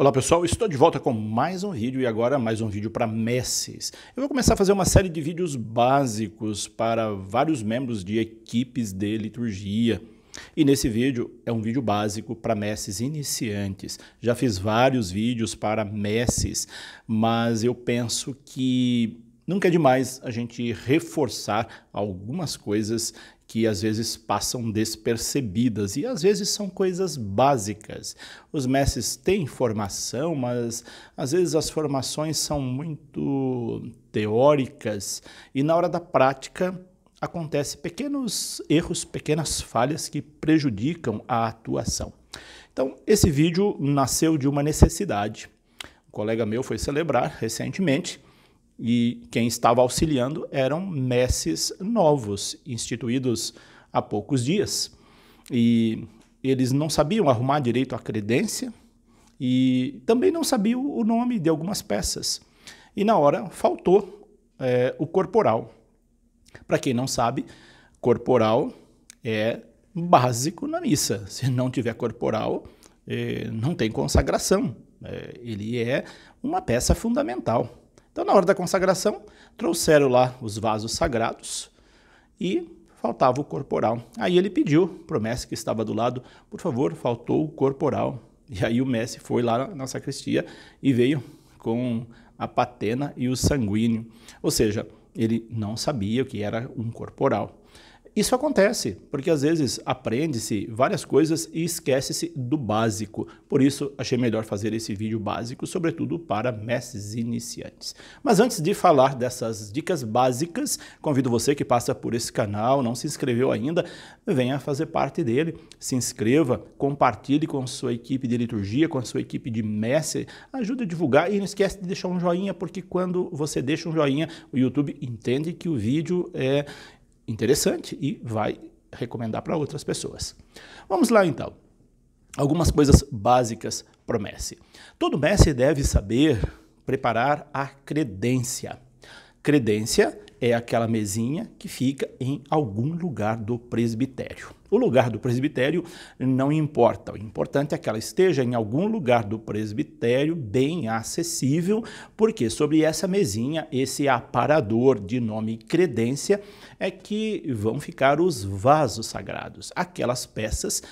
Olá pessoal, estou de volta com mais um vídeo e agora mais um vídeo para Messes. Eu vou começar a fazer uma série de vídeos básicos para vários membros de equipes de liturgia. E nesse vídeo é um vídeo básico para messes iniciantes. Já fiz vários vídeos para messes, mas eu penso que Nunca é demais a gente reforçar algumas coisas que às vezes passam despercebidas e às vezes são coisas básicas. Os mestres têm formação, mas às vezes as formações são muito teóricas e na hora da prática acontece pequenos erros, pequenas falhas que prejudicam a atuação. Então, esse vídeo nasceu de uma necessidade. Um colega meu foi celebrar recentemente e quem estava auxiliando eram messes novos, instituídos há poucos dias. E eles não sabiam arrumar direito a credência e também não sabiam o nome de algumas peças. E na hora faltou é, o corporal. Para quem não sabe, corporal é básico na missa. Se não tiver corporal, é, não tem consagração. É, ele é uma peça fundamental. Então, na hora da consagração, trouxeram lá os vasos sagrados e faltava o corporal. Aí ele pediu para o Messi que estava do lado, por favor, faltou o corporal. E aí o Messi foi lá na sacristia e veio com a patena e o sanguíneo. Ou seja, ele não sabia o que era um corporal. Isso acontece, porque às vezes aprende-se várias coisas e esquece-se do básico. Por isso, achei melhor fazer esse vídeo básico, sobretudo para mestres iniciantes. Mas antes de falar dessas dicas básicas, convido você que passa por esse canal, não se inscreveu ainda, venha fazer parte dele. Se inscreva, compartilhe com sua equipe de liturgia, com sua equipe de mestre, ajude a divulgar e não esquece de deixar um joinha, porque quando você deixa um joinha, o YouTube entende que o vídeo é interessante e vai recomendar para outras pessoas. Vamos lá então. Algumas coisas básicas para o Messi. Todo Messi deve saber preparar a credência. Credência é aquela mesinha que fica em algum lugar do presbitério. O lugar do presbitério não importa, o importante é que ela esteja em algum lugar do presbitério bem acessível, porque sobre essa mesinha, esse aparador de nome credência, é que vão ficar os vasos sagrados, aquelas peças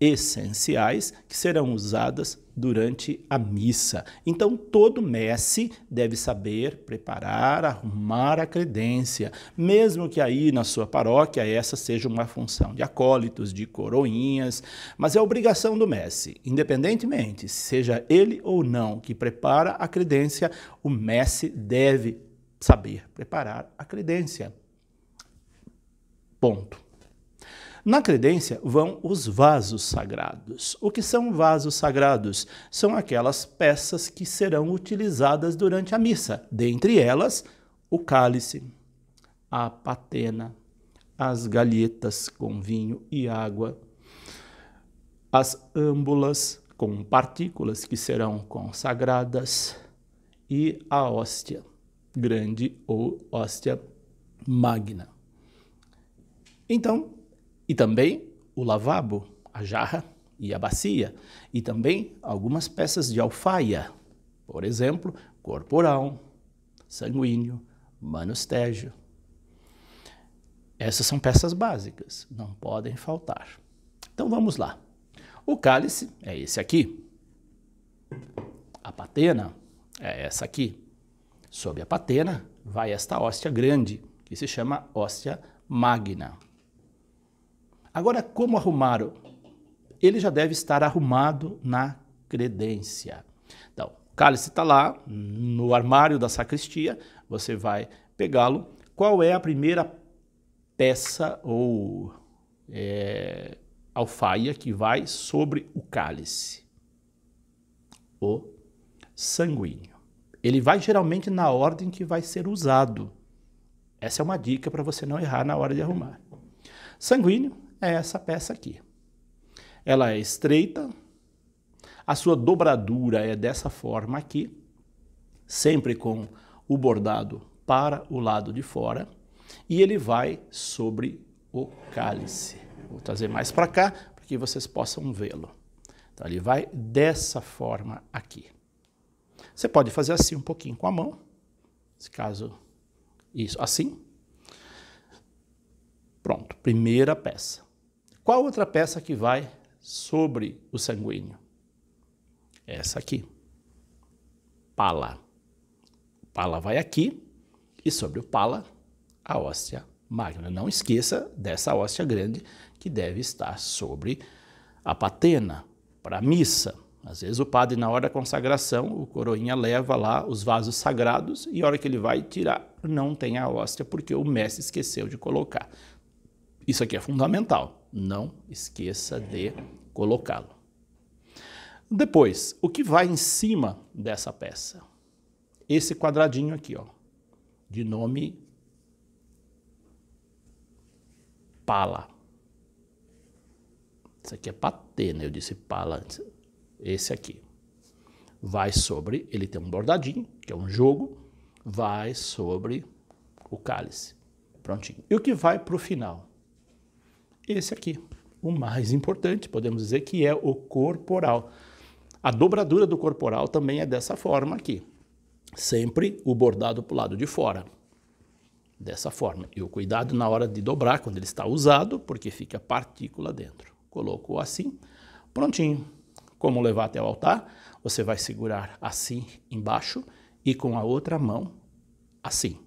essenciais que serão usadas durante a missa. Então, todo messe deve saber preparar, arrumar a credência, mesmo que aí na sua paróquia essa seja uma função de acólitos, de coroinhas, mas é obrigação do messe, independentemente seja ele ou não que prepara a credência, o messe deve saber preparar a credência. Ponto. Na credência vão os vasos sagrados. O que são vasos sagrados? São aquelas peças que serão utilizadas durante a missa, dentre elas o cálice, a patena, as galhetas com vinho e água, as âmbulas com partículas que serão consagradas e a hóstia grande ou hóstia magna. Então, e também o lavabo, a jarra e a bacia. E também algumas peças de alfaia, por exemplo, corporal, sanguíneo, manustégio. Essas são peças básicas, não podem faltar. Então vamos lá. O cálice é esse aqui. A patena é essa aqui. Sob a patena vai esta hóstia grande, que se chama hóstia magna. Agora, como arrumaram? Ele já deve estar arrumado na credência. Então, o cálice está lá no armário da sacristia, você vai pegá-lo. Qual é a primeira peça ou é, alfaia que vai sobre o cálice? O sanguíneo. Ele vai geralmente na ordem que vai ser usado. Essa é uma dica para você não errar na hora de arrumar. Sanguíneo, é essa peça aqui. Ela é estreita, a sua dobradura é dessa forma aqui, sempre com o bordado para o lado de fora, e ele vai sobre o cálice. Vou trazer mais para cá para que vocês possam vê-lo. Então ele vai dessa forma aqui. Você pode fazer assim um pouquinho com a mão, se caso isso, assim. Pronto, primeira peça. Qual outra peça que vai sobre o sanguíneo? Essa aqui. Pala. Pala vai aqui e sobre o pala a óssea magna. Não esqueça dessa óssea grande que deve estar sobre a patena para a missa. Às vezes o padre, na hora da consagração, o coroinha leva lá os vasos sagrados e a hora que ele vai tirar, não tem a hóstia, porque o mestre esqueceu de colocar. Isso aqui é fundamental não esqueça de colocá-lo. Depois, o que vai em cima dessa peça? Esse quadradinho aqui, ó, de nome pala. Isso aqui é patê, né? Eu disse pala antes. Esse aqui. Vai sobre, ele tem um bordadinho, que é um jogo, vai sobre o cálice. Prontinho. E o que vai para o final? esse aqui. O mais importante, podemos dizer que é o corporal. A dobradura do corporal também é dessa forma aqui. Sempre o bordado para o lado de fora. Dessa forma. E o cuidado na hora de dobrar, quando ele está usado, porque fica partícula dentro. coloco assim, prontinho. Como levar até o altar? Você vai segurar assim embaixo e com a outra mão assim.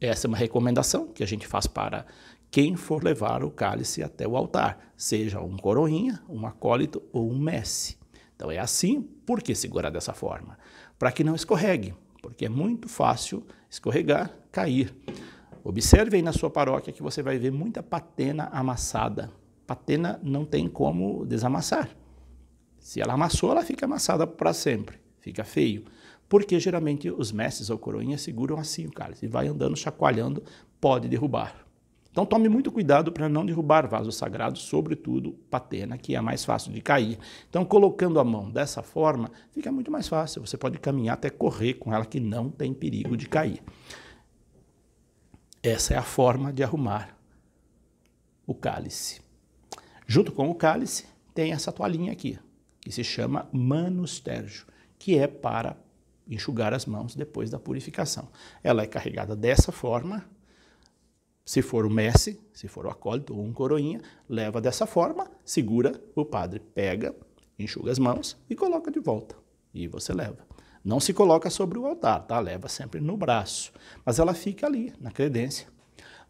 Essa é uma recomendação que a gente faz para quem for levar o cálice até o altar, seja um coroinha, um acólito ou um messe. Então é assim, por que segurar dessa forma? Para que não escorregue, porque é muito fácil escorregar, cair. Observe aí na sua paróquia que você vai ver muita patena amassada. Patena não tem como desamassar. Se ela amassou, ela fica amassada para sempre, fica feio. Porque geralmente os mestres ou coroinhas seguram assim o cálice e vai andando, chacoalhando, pode derrubar. Então tome muito cuidado para não derrubar vaso sagrado, sobretudo patena, que é mais fácil de cair. Então colocando a mão dessa forma, fica muito mais fácil. Você pode caminhar até correr com ela que não tem perigo de cair. Essa é a forma de arrumar o cálice. Junto com o cálice tem essa toalhinha aqui, que se chama manustérgio, que é para enxugar as mãos depois da purificação. Ela é carregada dessa forma se for o Messi, se for o acólito ou um coroinha, leva dessa forma, segura, o padre pega, enxuga as mãos e coloca de volta. E você leva. Não se coloca sobre o altar, tá? Leva sempre no braço. Mas ela fica ali, na credência,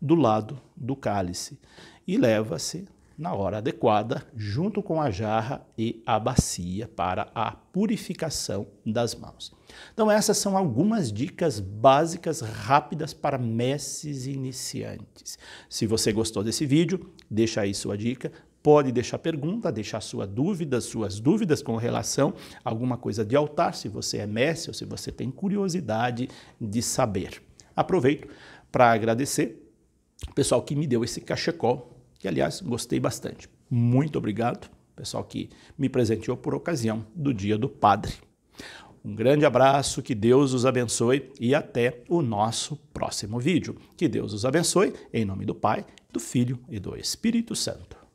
do lado do cálice. E leva-se na hora adequada, junto com a jarra e a bacia para a purificação das mãos. Então, essas são algumas dicas básicas rápidas para mestres iniciantes. Se você gostou desse vídeo, deixa aí sua dica, pode deixar pergunta, deixar sua dúvida, suas dúvidas com relação a alguma coisa de altar, se você é mestre ou se você tem curiosidade de saber. Aproveito para agradecer o pessoal que me deu esse cachecol que aliás gostei bastante. Muito obrigado, pessoal que me presenteou por ocasião do Dia do Padre. Um grande abraço, que Deus os abençoe e até o nosso próximo vídeo. Que Deus os abençoe, em nome do Pai, do Filho e do Espírito Santo.